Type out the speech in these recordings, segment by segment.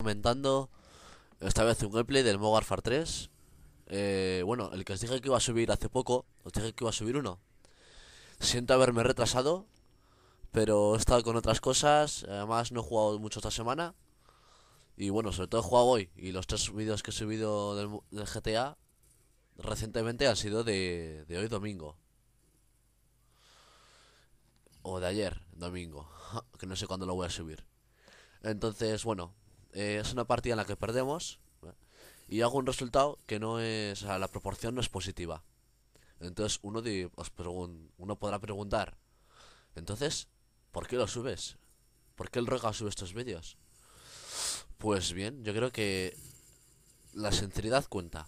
comentando esta vez un gameplay del MOGARFAR Far 3 eh, Bueno, el que os dije que iba a subir hace poco, os dije que iba a subir uno Siento haberme retrasado, pero he estado con otras cosas, además no he jugado mucho esta semana Y bueno, sobre todo he jugado hoy, y los tres vídeos que he subido del, GTA recientemente han sido de hoy domingo O de ayer, domingo, que no sé cuándo lo voy a subir entonces, bueno, eh, es una partida en la que perdemos y hago un resultado que no es, o sea, la proporción no es positiva. Entonces uno, de, os uno podrá preguntar, entonces, ¿por qué lo subes? ¿Por qué el Roca sube estos vídeos? Pues bien, yo creo que la sinceridad cuenta.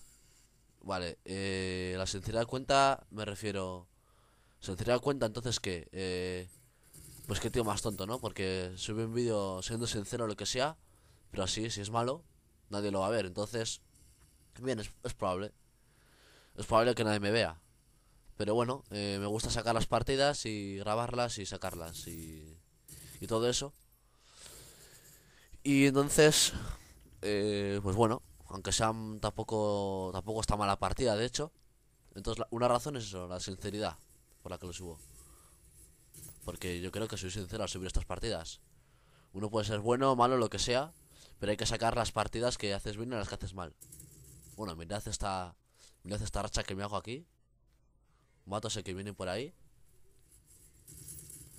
Vale, eh, la sinceridad cuenta, me refiero... Sinceridad cuenta entonces qué? Eh, pues qué tío más tonto, ¿no? Porque sube un vídeo siendo sincero o lo que sea pero así, si es malo, nadie lo va a ver. Entonces, bien, es, probable. Es probable que nadie me vea. Pero bueno, eh, me gusta sacar las partidas y grabarlas y sacarlas y, todo eso. Y entonces, eh, pues bueno, aunque sea tampoco, tampoco está mala partida, de hecho. Entonces, una razón es eso, la sinceridad por la que lo subo. Porque yo creo que soy sincero al subir estas partidas. Uno puede ser bueno, malo, lo que sea, pero hay que sacar las partidas que haces bien y las que haces mal. Bueno, mirad esta. Mirad esta racha que me hago aquí. Mato a ese que viene por ahí.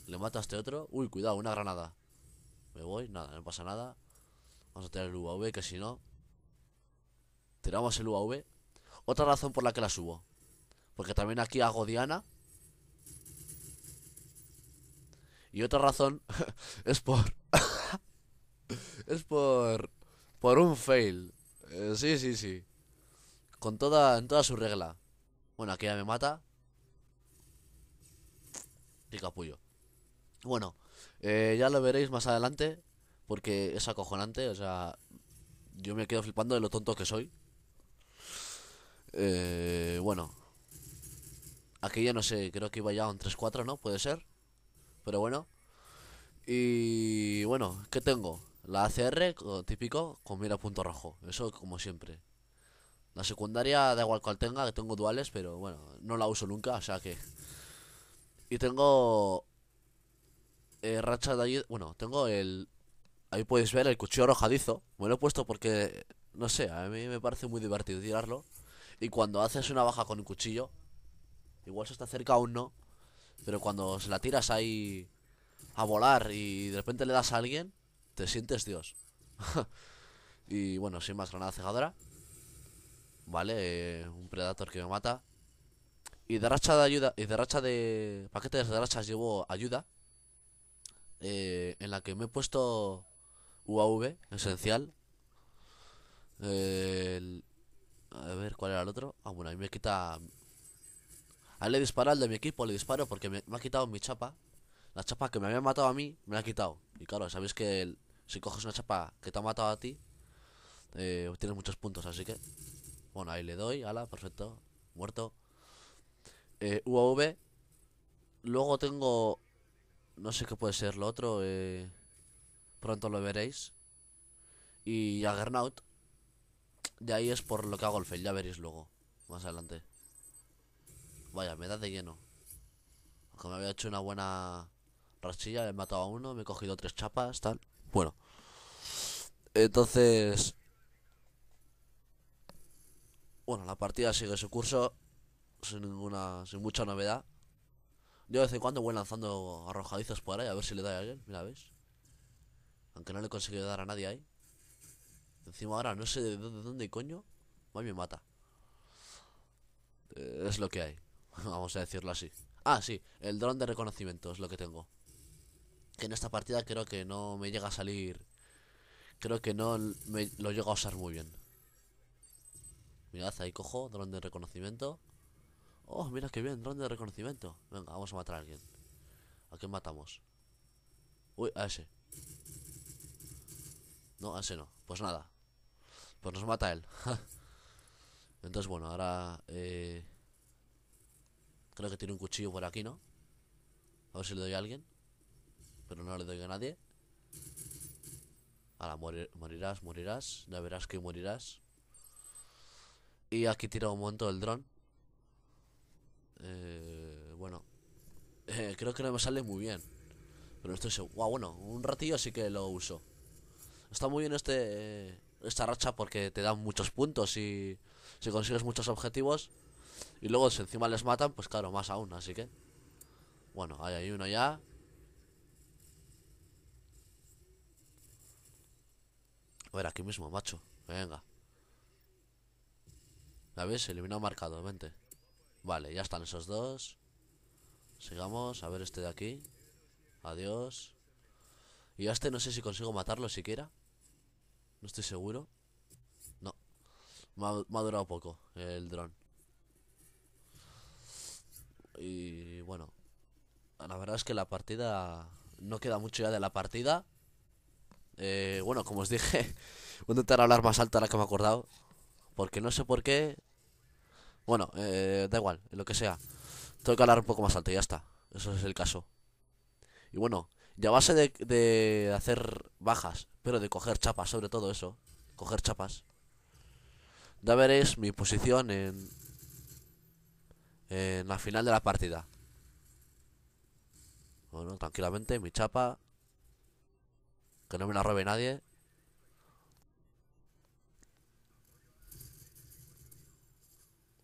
Le mato a este otro. Uy, cuidado, una granada. Me voy, nada, no pasa nada. Vamos a tirar el UAV, que si no. Tiramos el UAV. Otra razón por la que la subo. Porque también aquí hago Diana. Y otra razón es por es por, por un fail. Eh, sí, sí, sí. Con toda, en toda su regla. Bueno, aquí ya me mata. Y capullo. Bueno, eh, ya lo veréis más adelante. Porque es acojonante. O sea, yo me quedo flipando de lo tonto que soy. Eh, bueno. Aquí ya no sé, creo que iba ya un 3-4, ¿no? Puede ser. Pero bueno. Y bueno, ¿qué tengo? La ACR, típico, con mira punto rojo. Eso como siempre. La secundaria, da igual cual tenga, que tengo duales, pero bueno, no la uso nunca, o sea que. Y tengo. Eh, racha de allí, Bueno, tengo el. Ahí podéis ver el cuchillo arrojadizo. Me lo he puesto porque. No sé, a mí me parece muy divertido tirarlo. Y cuando haces una baja con un cuchillo. Igual se está cerca aún no. Pero cuando se la tiras ahí. A volar y de repente le das a alguien te sientes Dios. y bueno, sin más, granada cegadora. Vale, eh, un predator que me mata. Y de racha de ayuda, y de racha de paquetes de rachas llevo ayuda. Eh, en la que me he puesto UAV, esencial. a ver, ¿cuál era el otro? Ah, bueno, ahí me quita... Ahí le disparo al de mi equipo, le disparo porque me ha quitado mi chapa la chapa que me había matado a mí, me la ha quitado. Y claro, sabéis que si coges una chapa que te ha matado a ti, eh, obtienes muchos puntos, así que... Bueno, ahí le doy, ala, perfecto, muerto. Eh, UAV. Luego tengo... No sé qué puede ser lo otro, eh, pronto lo veréis. Y a Gernaut De ahí es por lo que hago el fail, ya veréis luego, más adelante. Vaya, me da de lleno. Aunque me había hecho una buena rachilla, he matado a uno, me he cogido tres chapas, tal. Bueno. Entonces... Bueno, la partida sigue su curso sin ninguna, sin mucha novedad. Yo de vez en cuando voy lanzando arrojadizos por ahí a ver si le da a alguien, mira, ¿ves? Aunque no le he conseguido dar a nadie ahí. Encima ahora no sé de dónde, dónde coño. y me mata. Eh, es lo que hay. Vamos a decirlo así. Ah, sí, el dron de reconocimiento es lo que tengo en esta partida creo que no me llega a salir. Creo que no me lo llega a usar muy bien. Mirad, ahí cojo, dron de reconocimiento. Oh, mira qué bien, dron de reconocimiento. Venga, vamos a matar a alguien. ¿A quién matamos? Uy, a ese. No, a ese no. Pues nada. Pues nos mata él. Entonces, bueno, ahora... Eh, creo que tiene un cuchillo por aquí, ¿no? A ver si le doy a alguien pero no le doy a nadie. Ahora morirás, morirás, ya verás que morirás. Y aquí tira un momento el dron. Eh, bueno, eh, creo que no me sale muy bien. Pero estoy seguro. Wow, bueno, un ratillo sí que lo uso. Está muy bien este eh, esta racha porque te dan muchos puntos y si consigues muchos objetivos. Y luego si encima les matan, pues claro, más aún, así que... Bueno, ahí hay uno ya. A ver, aquí mismo, macho. Venga. ¿La ves? Eliminado marcado, vente. Vale, ya están esos dos. Sigamos, a ver este de aquí. Adiós. Y a este no sé si consigo matarlo siquiera. No estoy seguro. No. me ha durado poco el dron. Y bueno. La verdad es que la partida... No queda mucho ya de la partida. Eh, bueno, como os dije, voy a intentar hablar más alto ahora que me he acordado. Porque no sé por qué. Bueno, eh, da igual, lo que sea. Tengo que hablar un poco más alto, y ya está. Eso es el caso. Y bueno, ya a base de, de hacer bajas, pero de coger chapas, sobre todo eso. Coger chapas. Ya veréis mi posición en, en la final de la partida. Bueno, tranquilamente, mi chapa que no me la robe nadie.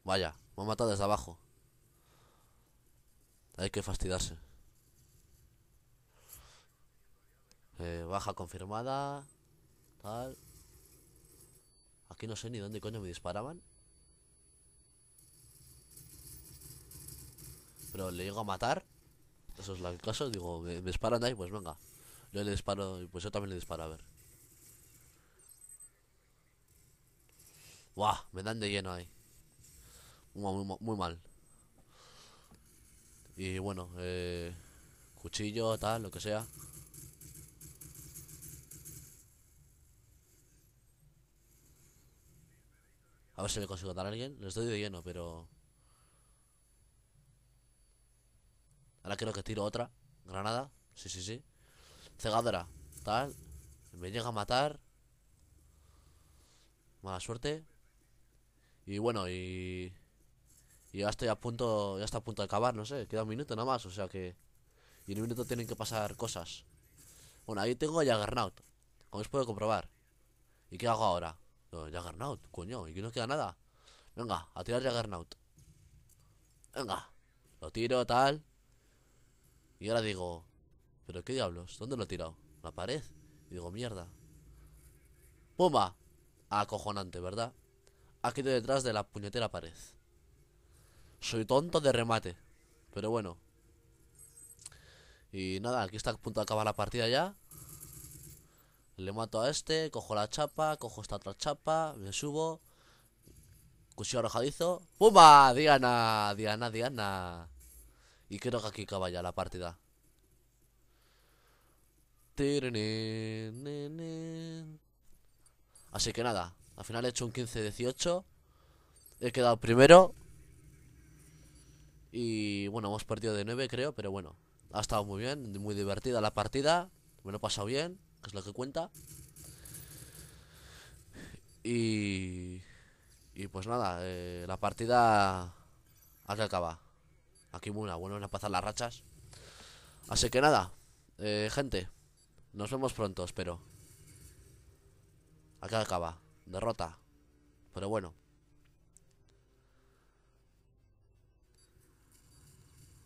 Vaya, me ha matado desde abajo. Hay que fastidiarse eh, baja confirmada. Tal. Aquí no sé ni dónde coño me disparaban. Pero le llego a matar. Eso es la pasa Digo, me, me disparan ahí, pues venga. Yo le disparo y pues yo también le disparo, a ver. ¡Guau! Me dan de lleno ahí. Muy, muy mal. Y bueno, eh, cuchillo, tal, lo que sea. A ver si le consigo dar a alguien. Les doy de lleno, pero... Ahora creo que tiro otra. Granada. Sí, sí, sí. Cegadora, tal. Me llega a matar. Mala suerte. Y bueno, y... Y ya estoy a punto, ya está a punto de acabar, no sé, queda un minuto nada más, o sea que... Y en un minuto tienen que pasar cosas. Bueno, ahí tengo a Jaggernaut, como os puedo comprobar. ¿Y qué hago ahora? Jaggernaut, coño, y que no queda nada. Venga, a tirar Jaggernaut. Venga, lo tiro, tal. Y ahora digo, ¿Pero qué diablos? ¿Dónde lo he tirado? ¿La pared? Y digo, mierda. ¡Pumba! Acojonante, ¿verdad? Aquí detrás de la puñetera pared. Soy tonto de remate. Pero bueno. Y nada, aquí está a punto de acabar la partida ya. Le mato a este, cojo la chapa, cojo esta otra chapa, me subo. Cuchillo arrojadizo. ¡Pumba! Diana, Diana, Diana. Y creo que aquí acaba ya la partida. Así que nada, al final he hecho un 15-18. He quedado primero. Y bueno, hemos perdido de 9 creo, pero bueno. Ha estado muy bien, muy divertida la partida. Me lo he pasado bien, que es lo que cuenta. Y... pues nada, eh, la partida... que acaba. Aquí muy una, bueno, a pasar las rachas. Así que nada, eh, gente. Nos vemos pronto, espero. Acá acaba. Derrota. Pero bueno.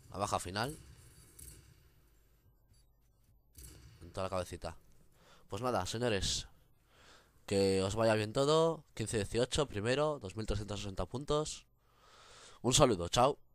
La baja final. En toda la cabecita. Pues nada, señores. Que os vaya bien todo. 15-18, primero, 2360 puntos. Un saludo, chao.